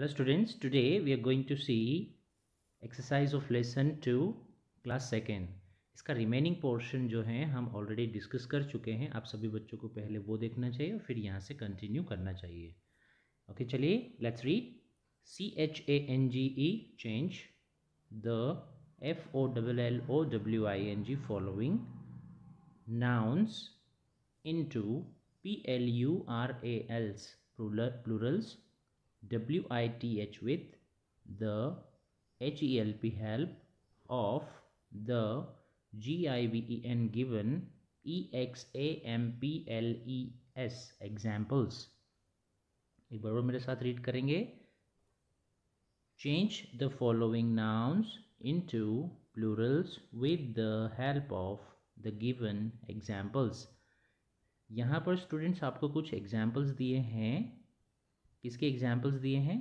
hello students today we are going to see exercise of lesson 2 class second इसका remaining portion जो है हम already discuss कर चुके हैं आप सभी बच्चों को पहले वो देखना चाहिए और फिर यहाँ से कंटिन्यू करना चाहिए ओके चलिए let's read C H A N G E change the F O double L O W I N G following to P L U R A L S plurals W I T H with the H E L P help of the G I V E N given E X A M P L E S examples एक बार वो मेरे साथ read करेंगे change the following nouns to plurals with the help of the given examples यहाँ पर students आपको कुछ एग्जाम्पल्स दिए हैं किसके एग्जाम्पल्स दिए हैं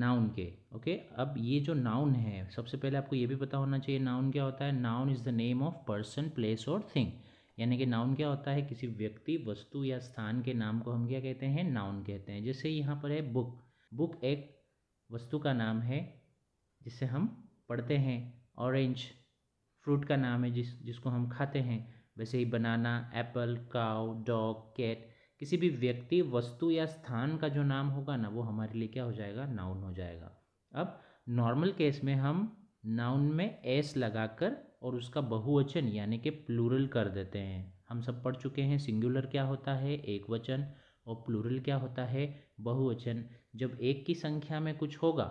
नाउन के ओके अब ये जो नाउन है सबसे पहले आपको ये भी पता होना चाहिए नाउन क्या होता है noun is the name of person place और थिंग यानी कि नाउन क्या होता है किसी व्यक्ति वस्तु या स्थान के नाम को हम क्या कहते हैं नाउन कहते हैं जैसे यहाँ पर है बुक बुक एक वस्तु का नाम है जिसे हम पढ़ते हैं ऑरेंज फ्रूट का नाम है जिस जिसको हम खाते हैं वैसे ही banana apple cow dog cat किसी भी व्यक्ति वस्तु या स्थान का जो नाम होगा ना वो हमारे लिए क्या हो जाएगा नाउन हो जाएगा अब नॉर्मल केस में हम नाउन में एस लगाकर और उसका बहुवचन यानी कि प्लूरल कर देते हैं हम सब पढ़ चुके हैं सिंगुलर क्या होता है एक वचन और प्लूरल क्या होता है बहुवचन जब एक की संख्या में कुछ होगा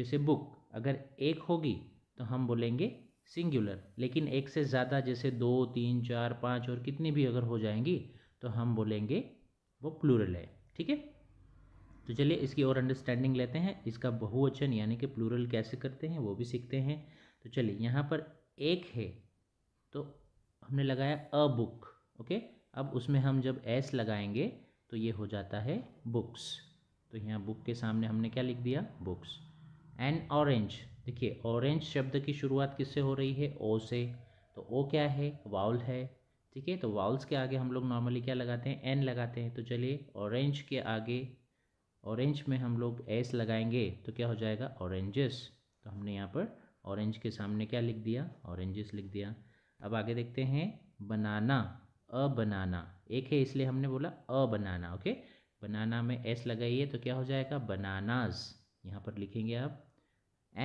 जैसे बुक अगर एक होगी तो हम बोलेंगे सिंगुलर लेकिन एक से ज़्यादा जैसे दो तीन चार पाँच और कितनी भी अगर हो जाएंगी तो हम बोलेंगे वो प्लूरल है ठीक है तो चलिए इसकी और अंडरस्टैंडिंग लेते हैं इसका बहुवचन यानी कि प्लूरल कैसे करते हैं वो भी सीखते हैं तो चलिए यहाँ पर एक है तो हमने लगाया अ बुक ओके अब उसमें हम जब एस लगाएंगे तो ये हो जाता है बुक्स तो यहाँ बुक के सामने हमने क्या लिख दिया बुक्स एंड ऑरेंज देखिए ऑरेंज शब्द की शुरुआत किससे हो रही है ओ से तो ओ क्या है वाउल है ठीक है तो वाउल्स के आगे हम लोग नॉर्मली क्या लगाते हैं एन लगाते हैं तो चलिए ऑरेंज के आगे ऑरेंज में हम लोग एस लगाएंगे तो क्या हो जाएगा ऑरेंजेस तो हमने यहाँ पर ऑरेंज के सामने क्या लिख दिया ऑरेंजेस लिख दिया अब आगे देखते हैं बनाना अ बनाना एक है इसलिए हमने बोला अ बनाना ओके बनाना में एस लगाइए तो क्या हो जाएगा बनानाज यहाँ पर लिखेंगे आप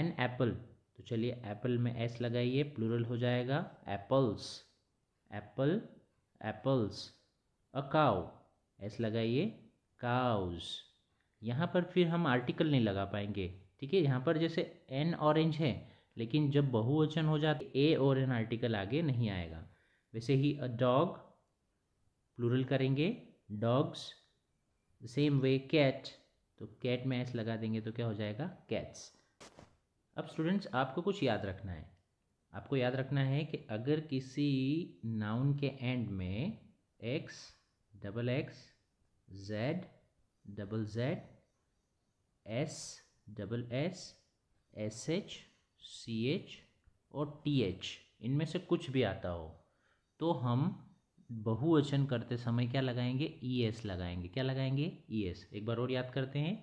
एन एप्पल तो चलिए एप्पल में एस लगाइए प्लूरल हो जाएगा apples apple apples a cow S लगाइए काउज यहाँ पर फिर हम आर्टिकल नहीं लगा पाएंगे ठीक है यहाँ पर जैसे एन ऑरेंज है लेकिन जब बहुवचन हो जाते ए और एन आर्टिकल आगे नहीं आएगा वैसे ही अ डॉग प्लूरल करेंगे डॉग्स सेम वे कैट तो कैट में एस लगा देंगे तो क्या हो जाएगा कैट्स अब स्टूडेंट्स आपको कुछ याद रखना है आपको याद रखना है कि अगर किसी नाउन के एंड में X double X Z double Z S double S S H C H और टी एच इनमें से कुछ भी आता हो तो हम बहुवचन करते समय क्या लगाएंगे ई एस लगाएंगे क्या लगाएंगे ई एस एक बार और याद करते हैं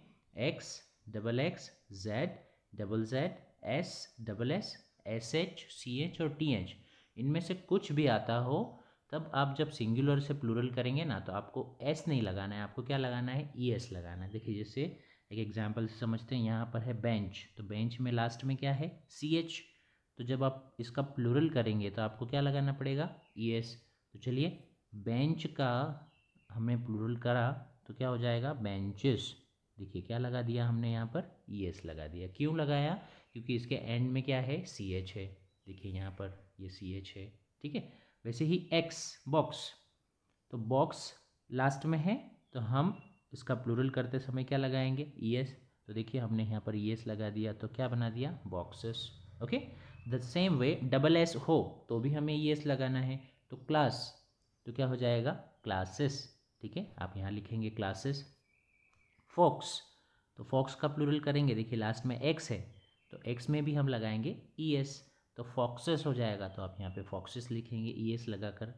X double X Z double Z S double S S H C H और टी एच इनमें से कुछ भी आता हो तब आप जब सिंगुलर से प्लूरल करेंगे ना तो आपको एस नहीं लगाना है आपको क्या लगाना है ई e एस लगाना है देखिए जैसे एक एग्जाम्पल से समझते हैं यहाँ पर है बेंच तो बेंच में लास्ट में क्या है सी एच तो जब आप इसका प्लूरल करेंगे तो आपको क्या लगाना पड़ेगा ई e एस तो चलिए बेंच का हमने प्लूरल करा तो क्या हो जाएगा बेंचेस देखिए क्या लगा दिया हमने यहाँ पर ई एस लगा दिया क्यों लगाया क्योंकि इसके एंड में क्या है सी एच है देखिए यहाँ पर ये सी एच है ठीक है वैसे ही एक्स बॉक्स तो बॉक्स लास्ट में है तो हम इसका प्लूरल करते समय क्या लगाएंगे ई एस तो देखिए हमने यहाँ पर ई एस लगा दिया तो क्या बना दिया boxes okay the same way double S हो तो भी हमें ई एस लगाना है तो क्लास तो क्या हो जाएगा क्लासेस ठीक है आप यहाँ लिखेंगे क्लासेस फॉक्स तो फॉक्स का प्लूरल करेंगे देखिए लास्ट में एक्स है तो एक्स में भी हम लगाएंगे ई एस तो फॉक्सेस हो जाएगा तो आप यहाँ पे फॉक्सेस लिखेंगे ई एस लगा कर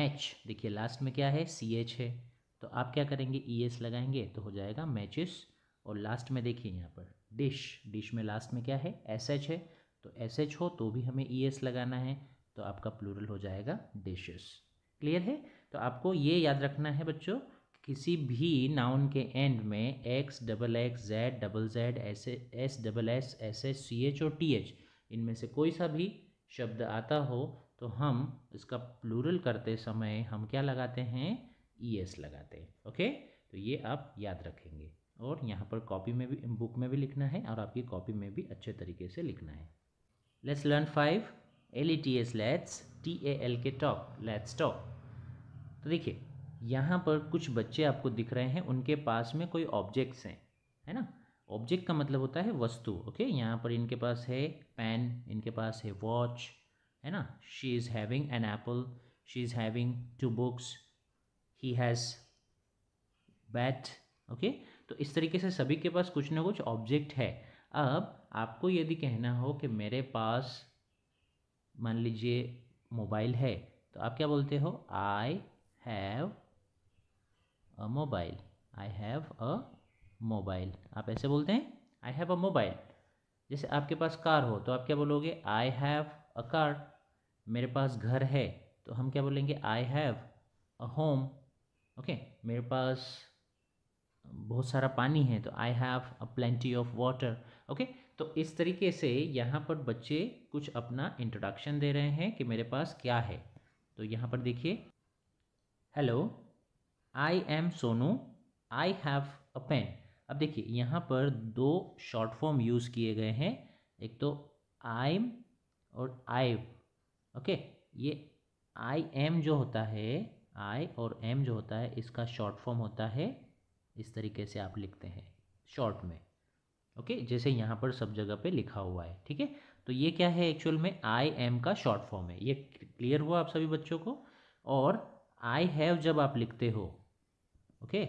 मैच देखिए लास्ट में क्या है सी एच है तो आप क्या करेंगे ई एस लगाएंगे तो हो जाएगा मैचेस और लास्ट में देखिए यहाँ पर डिश डिश में लास्ट में क्या है एस एच है तो एस एच हो तो भी हमें ई एस लगाना है तो आपका प्लूरल हो जाएगा डिशेस क्लियर है तो आपको ये याद रखना है बच्चों किसी भी नाउन के एंड में X double X Z double Z S S double S S S C H और टी एच इनमें से कोई सा भी शब्द आता हो तो हम इसका प्लूरल करते समय हम क्या लगाते हैं ई e एस लगाते हैं ओके तो ये आप याद रखेंगे और यहाँ पर कॉपी में भी बुक में भी लिखना है और आपकी कॉपी में भी अच्छे तरीके से लिखना है let's learn five L E T S let's T A L K talk let's talk तो देखिए यहाँ पर कुछ बच्चे आपको दिख रहे हैं उनके पास में कोई ऑब्जेक्ट्स हैं है ना ऑब्जेक्ट का मतलब होता है वस्तु ओके यहाँ पर इनके पास है पेन इनके पास है वॉच है ना she is having an apple she is having two books he has bat okay तो इस तरीके से सभी के पास कुछ ना कुछ ऑब्जेक्ट है अब आपको यदि कहना हो कि मेरे पास मान लीजिए मोबाइल है तो आप क्या बोलते हो I have a mobile I have a mobile आप ऐसे बोलते हैं आई हैव अ मोबाइल जैसे आपके पास कार हो तो आप क्या बोलोगे आई हैव अ कार मेरे पास घर है तो हम क्या बोलेंगे I have a home okay मेरे पास बहुत सारा पानी है तो I have a plenty of water okay तो इस तरीके से यहाँ पर बच्चे कुछ अपना इंट्रोडक्शन दे रहे हैं कि मेरे पास क्या है तो यहाँ पर देखिए hello I am Sonu I have a pen अब देखिए यहाँ पर दो शॉर्ट फॉर्म यूज़ किए गए हैं एक तो आई एम और आई ओके ये आई एम जो होता है आई और एम जो होता है इसका शॉर्ट फॉर्म होता है इस तरीके से आप लिखते हैं शॉर्ट में ओके okay, जैसे यहाँ पर सब जगह पे लिखा हुआ है ठीक है तो ये क्या है एक्चुअल में आई एम का शॉर्ट फॉर्म है ये क्लियर हुआ आप सभी बच्चों को और आई हैव जब आप लिखते हो ओके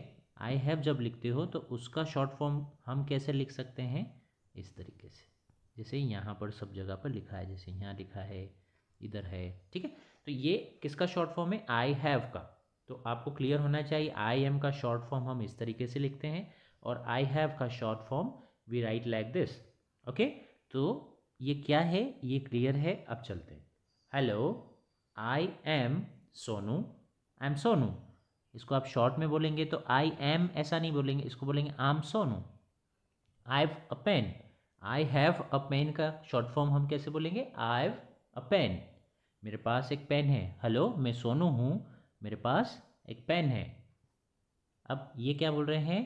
आई हैव जब लिखते हो तो उसका शॉर्ट फॉर्म हम कैसे लिख सकते हैं इस तरीके से जैसे यहाँ पर सब जगह पर लिखा है जैसे यहाँ लिखा है इधर है ठीक है तो ये किसका शॉर्ट फॉर्म है आई हैव का तो आपको क्लियर होना चाहिए आई एम का शॉर्ट फॉर्म हम इस तरीके से लिखते हैं और आई हैव का short form we write like this okay तो ये क्या है ये क्लियर है अब चलते हैं hello I am Sonu I am Sonu इसको आप शॉर्ट में बोलेंगे तो आई एम ऐसा नहीं बोलेंगे इसको बोलेंगे I'm Sonu I a pen I have a pen का शॉर्ट फॉर्म हम कैसे बोलेंगे आई अ पेन मेरे पास एक पेन है हेलो मैं सोनू हूँ मेरे पास एक पेन है अब ये क्या बोल रहे हैं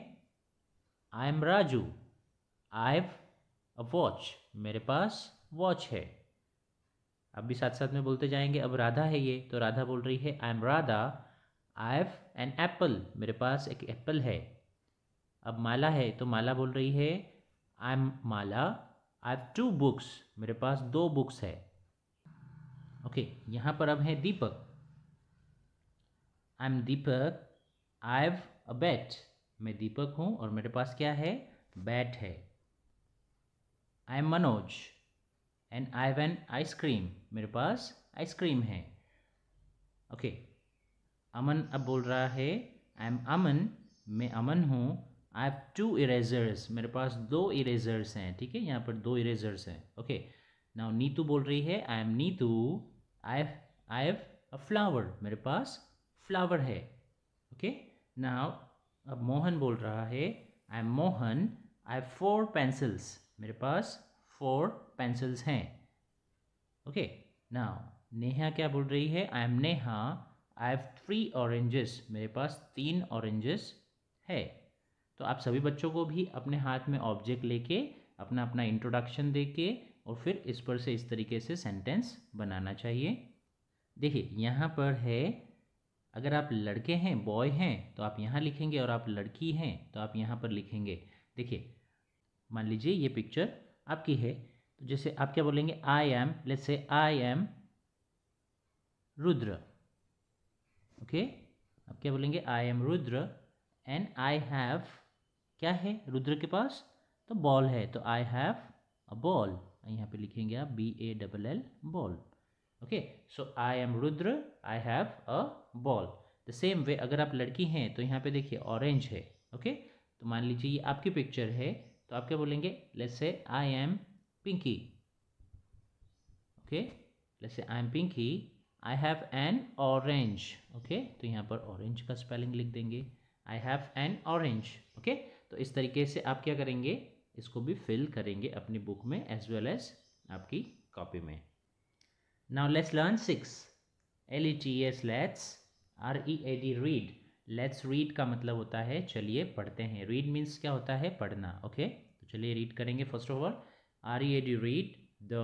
I am Raju I a watch मेरे पास वॉच है अब भी साथ साथ में बोलते जाएंगे अब राधा है ये तो राधा बोल रही है I am Radha I have an apple मेरे पास एक एप्पल है अब माला है तो माला बोल रही है I am Mala I have two books मेरे पास दो बुक्स है ओके okay, यहाँ पर अब है Deepak I am Deepak I have a bat मैं दीपक हूँ और मेरे पास क्या है बैट है I am Manoj and I have an ice cream मेरे पास आइसक्रीम है ओके okay, अमन अब बोल रहा है आई एम अमन मैं अमन हूँ आई हैव टू इरेजर्स मेरे पास दो इरेजर्स हैं ठीक है यहाँ पर दो इरेजर्स हैं ओके नाउ नीतू बोल रही है I am Neetu I I have a flower मेरे पास फ्लावर है ओके नाउ अब मोहन बोल रहा है I am Mohan I have four pencils मेरे पास फोर पेंसिल्स हैं ओके नाउ नेहा क्या बोल रही है I am Neha I have three oranges मेरे पास तीन ऑरेंजेस है तो आप सभी बच्चों को भी अपने हाथ में ऑब्जेक्ट लेके अपना अपना इंट्रोडक्शन देके और फिर इस पर से इस तरीके से सेंटेंस बनाना चाहिए देखिए यहाँ पर है अगर आप लड़के हैं बॉय हैं तो आप यहाँ लिखेंगे और आप लड़की हैं तो आप यहाँ पर लिखेंगे देखिए मान लीजिए ये पिक्चर आपकी है तो जैसे आप क्या बोलेंगे I M let's say I am Rudra okay अब क्या बोलेंगे I am Rudra and I have क्या है रुद्र के पास तो बॉल है तो आई हैव अ बॉल यहाँ पे लिखेंगे आप B A double L ball okay so I am Rudra I have a ball the same way अगर आप लड़की हैं तो यहाँ पे देखिए ऑरेंज है ओके okay? तो मान लीजिए ये आपकी पिक्चर है तो आप क्या बोलेंगे let's say I am Pinky okay let's say I am Pinky I have an orange okay तो यहाँ पर ऑरेंज का स्पेलिंग लिख देंगे I have an orange okay तो इस तरीके से आप क्या करेंगे इसको भी फिल करेंगे अपनी बुक में एज वेल एज आपकी कॉपी में now let's learn six L E T S let's R E A D read let's read का मतलब होता है चलिए पढ़ते हैं रीड मीन्स क्या होता है पढ़ना ओके तो चलिए रीड करेंगे first of all R E A D read the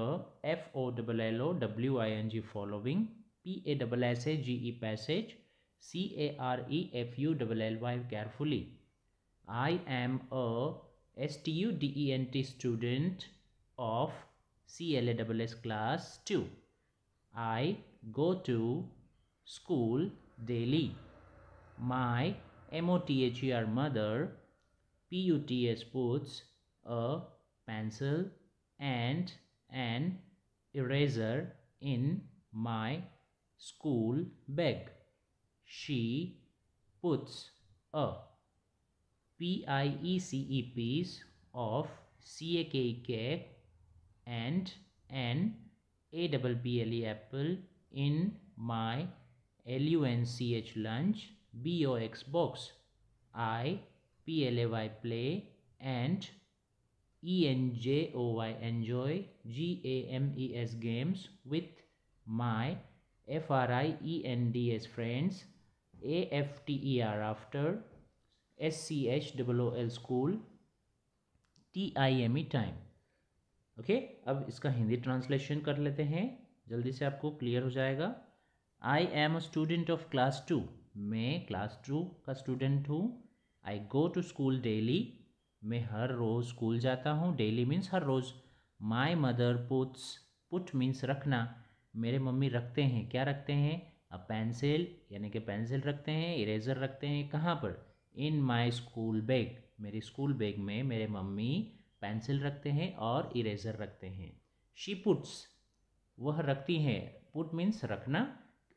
F O double L O W I N G following P-A-S-S-A-G-E passage C-A-R-E-F-U-L-L-Y carefully. I am a S-T-U-D-E-N-T student of CLASS class 2. I go to school daily. My MOTHER mother PUTS puts a pencil and an eraser in my school bag. She puts a piece of C A K E and an apple in my L U N C H lunch B O X box. I P L A Y play and E N J O Y enjoy G A M E S games with my F R I E N D S friends A F T E R after S C H double O L school T I M E time okay अब इसका Hindi translation कर लेते हैं जल्दी से आपको clear हो जाएगा I am a student of class two मैं क्लास टू का स्टूडेंट हूँ I go to school daily मैं हर रोज़ स्कूल जाता हूँ डेली मीन्स हर रोज़ my mother puts put means रखना मेरे मम्मी रखते हैं क्या रखते हैं अ पेंसिल यानी कि पेंसिल रखते हैं इरेज़र रखते हैं कहाँ पर इन माई स्कूल बैग मेरी स्कूल बैग में मेरे मम्मी पेंसिल रखते हैं और इरेज़र रखते हैं शी पुट्स वह रखती हैं पुट मीन्स रखना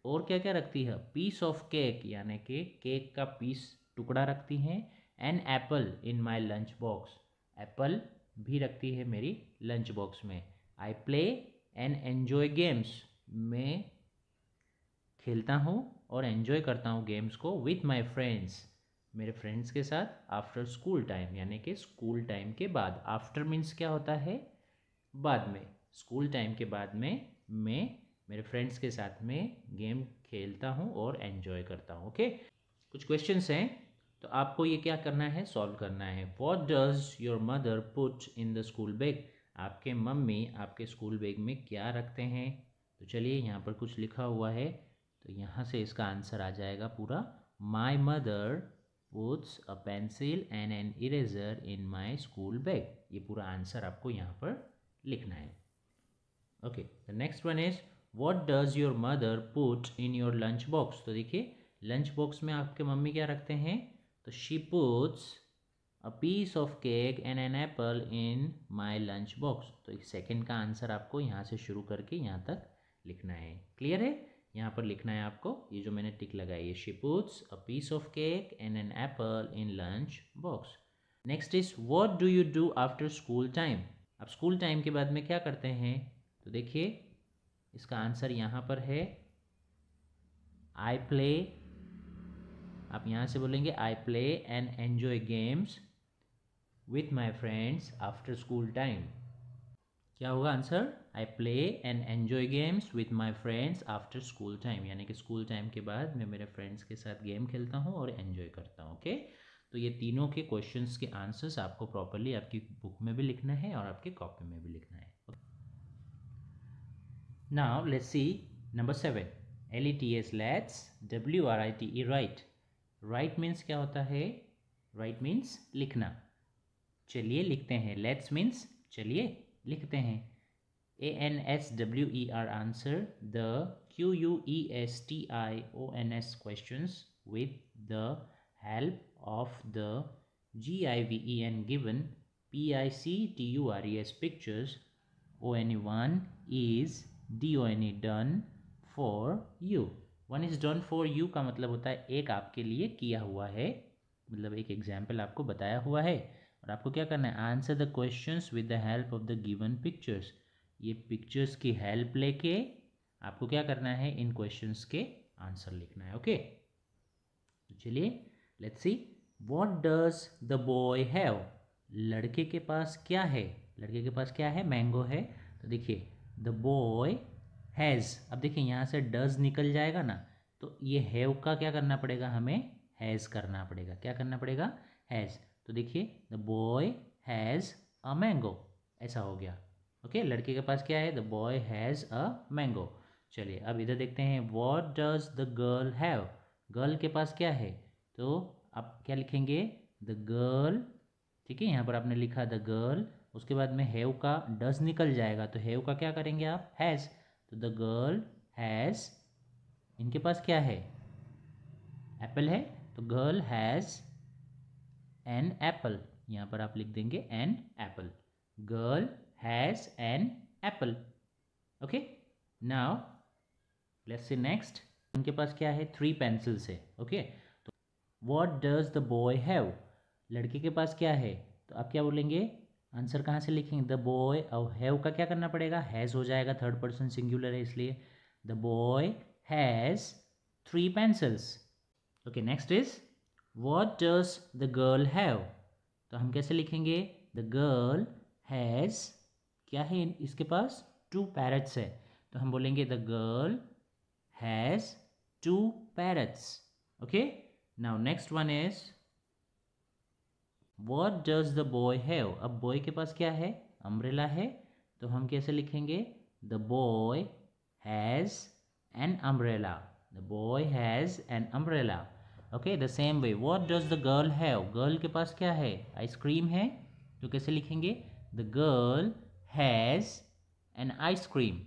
और क्या क्या रखती है पीस ऑफ केक यानी कि केक का पीस टुकड़ा रखती हैं an apple in my lunch box apple भी रखती है मेरी लंच बॉक्स में I play and enjoy games मैं खेलता हूँ और एन्जॉय करता हूँ गेम्स को विथ माई फ्रेंड्स मेरे फ्रेंड्स के साथ आफ्टर स्कूल टाइम यानी कि स्कूल टाइम के बाद आफ्टर मीन्स क्या होता है बाद में स्कूल टाइम के बाद में मैं मेरे फ्रेंड्स के साथ में गेम खेलता हूँ और एन्जॉय करता हूँ ओके कुछ क्वेश्चन हैं तो आपको ये क्या करना है सॉल्व करना है what does your mother put in the school bag आपके मम्मी आपके स्कूल बैग में क्या रखते हैं तो चलिए यहाँ पर कुछ लिखा हुआ है तो यहाँ से इसका आंसर आ जाएगा पूरा my mother puts a pencil and an eraser in my school bag ये पूरा आंसर आपको यहाँ पर लिखना है okay the next one is what does your mother put in your lunch box तो देखिए लंच बॉक्स में आपके मम्मी क्या रखते हैं तो she puts a piece of cake and an apple in my lunch box तो सेकेंड का आंसर आपको यहाँ से शुरू करके यहाँ तक लिखना है क्लियर है यहाँ पर लिखना है आपको ये जो मैंने टिक लगाई है she puts a piece of cake and an apple in lunch box next is what do you do after school time अब स्कूल टाइम के बाद में क्या करते हैं तो देखिए इसका आंसर यहाँ पर है आई प्ले आप यहाँ से बोलेंगे I play and enjoy games with my friends after school time क्या होगा answer I play and enjoy games with my friends after school time यानी कि स्कूल टाइम के बाद मैं मेरे फ्रेंड्स के साथ गेम खेलता हूँ और एन्जॉय करता हूँ ओके तो ये तीनों के क्वेश्चंस के आंसर्स आपको प्रॉपरली आपकी बुक में भी लिखना है और आपके कॉपी में भी लिखना है now let's see number seven L E T S let's W R I T E write write means क्या होता है राइट मीन्स लिखना चलिए लिखते हैं लेट्स मीन्स चलिए लिखते हैं A N S W E R answer the Q U E S T I O N S questions with the help of the G I V E N given P I C T U R E S pictures O N E one is D O N E done for you one is done for you का मतलब होता है एक आपके लिए किया हुआ है मतलब एक एग्जाम्पल आपको बताया हुआ है और आपको क्या करना है answer the questions with the help of the given pictures ये पिक्चर्स की हेल्प लेके आपको क्या करना है इन क्वेश्चंस के आंसर लिखना है ओके तो चलिए let's see what does the boy have लड़के के पास क्या है लड़के के पास क्या है मैंगो है तो देखिए द बॉय हैज़ अब देखिए यहाँ से डज निकल जाएगा ना तो ये हैव का क्या करना पड़ेगा हमें हैज़ करना पड़ेगा क्या करना पड़ेगा हैज़ तो देखिए the boy has a mango ऐसा हो गया ओके okay, लड़के के पास क्या है the boy has a mango चलिए अब इधर देखते हैं what does the girl have girl के पास क्या है तो आप क्या लिखेंगे द गर्ल ठीक है यहाँ पर आपने लिखा द गर्ल उसके बाद में हैव का डज निकल जाएगा तो हैव का क्या करेंगे आप हैज़ तो द गर्ल हैज़ इनके पास क्या है एप्पल है तो गर्ल हैज़ एन एप्पल यहाँ पर आप लिख देंगे an apple girl has an apple okay now let's see next उनके पास क्या है थ्री पेंसिल्स है ओके तो what does the boy have लड़के के पास क्या है तो आप क्या बोलेंगे आंसर कहाँ से लिखेंगे द बॉय और हैव का क्या करना पड़ेगा हैज़ हो जाएगा थर्ड पर्सन सिंगुलर है इसलिए the boy has three pencils okay next is what does the girl have तो हम कैसे लिखेंगे द गर्ल हैज़ क्या है इसके पास टू पैरट्स है तो हम बोलेंगे the girl has two parrots okay now next one is what does the boy have अब बॉय के पास क्या है अम्ब्रेला है तो हम कैसे लिखेंगे the boy has an umbrella the boy has an umbrella okay the same way what does the girl have girl के पास क्या है आइसक्रीम है तो कैसे लिखेंगे the girl has an ice cream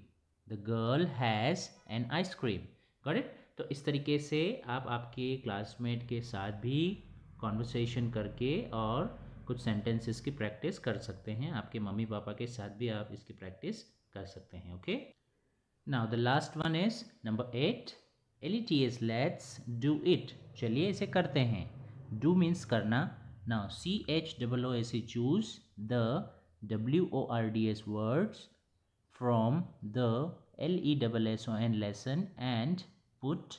the girl has an ice cream got it तो इस तरीके से आप आपके क्लासमेट के साथ भी कॉन्वर्सेशन करके और कुछ सेंटेंसेस की प्रैक्टिस कर सकते हैं आपके मम्मी पापा के साथ भी आप इसकी प्रैक्टिस कर सकते हैं okay now the last one is number eight L E T S let's do it चलिए इसे करते हैं डू मीन्स करना now C H double O S E choose the W O R D S words from the L E double S O N lesson and put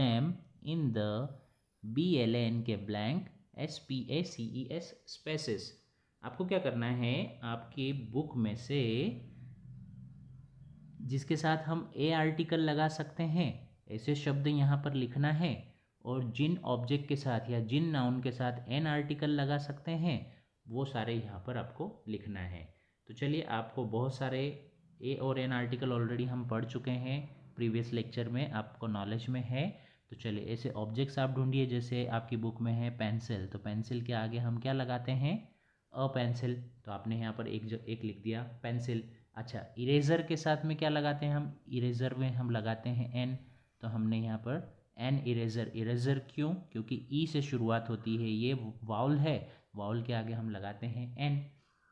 them in the B L A N K blank S P A C E S spaces आपको क्या करना है आपके book में से जिसके साथ हम ए आर्टिकल लगा सकते हैं ऐसे शब्द यहाँ पर लिखना है और जिन ऑब्जेक्ट के साथ या जिन नाउन के साथ एन आर्टिकल लगा सकते हैं वो सारे यहाँ पर आपको लिखना है तो चलिए आपको बहुत सारे ए और एन आर्टिकल ऑलरेडी हम पढ़ चुके हैं प्रीवियस लेक्चर में आपको नॉलेज में है तो चलिए ऐसे ऑब्जेक्ट्स आप ढूंढिए जैसे आपकी बुक में है पेंसिल तो पेंसिल के आगे हम क्या लगाते हैं अ पेंसिल तो आपने यहाँ पर एक जो एक लिख दिया पेंसिल अच्छा इरेज़र के साथ में क्या लगाते हैं हम इरेज़र में हम लगाते हैं एन तो हमने यहाँ पर एन इरेज़र इरेज़र क्यों क्योंकि ई e से शुरुआत होती है ये वाउल है वाउल के आगे हम लगाते हैं एन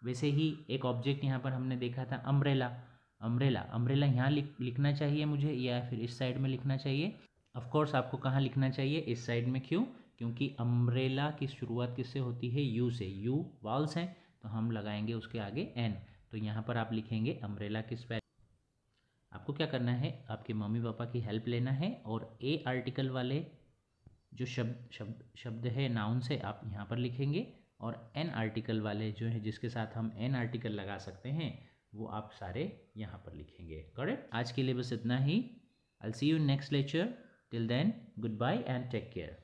वैसे ही एक ऑब्जेक्ट यहाँ पर हमने देखा था अम्ब्रेला अम्ब्रेला अम्ब्रेला यहाँ लिख लिखना चाहिए मुझे या फिर इस साइड में लिखना चाहिए ऑफकोर्स आपको कहाँ लिखना चाहिए इस साइड में क्यों क्योंकि अम्ब्रेला की शुरुआत किससे होती है यू से यू वाल्स हैं तो हम लगाएंगे उसके आगे एन तो यहाँ पर आप लिखेंगे अम्ब्रेला किस पैर आपको क्या करना है आपके मम्मी पापा की हेल्प लेना है और ए आर्टिकल वाले जो शब्द शब्द शब्द है नाउन से आप यहाँ पर लिखेंगे और एन आर्टिकल वाले जो हैं जिसके साथ हम एन आर्टिकल लगा सकते हैं वो आप सारे यहाँ पर लिखेंगे करेक्ट आज के लिए बस इतना ही I see you next lecture till then good bye and take care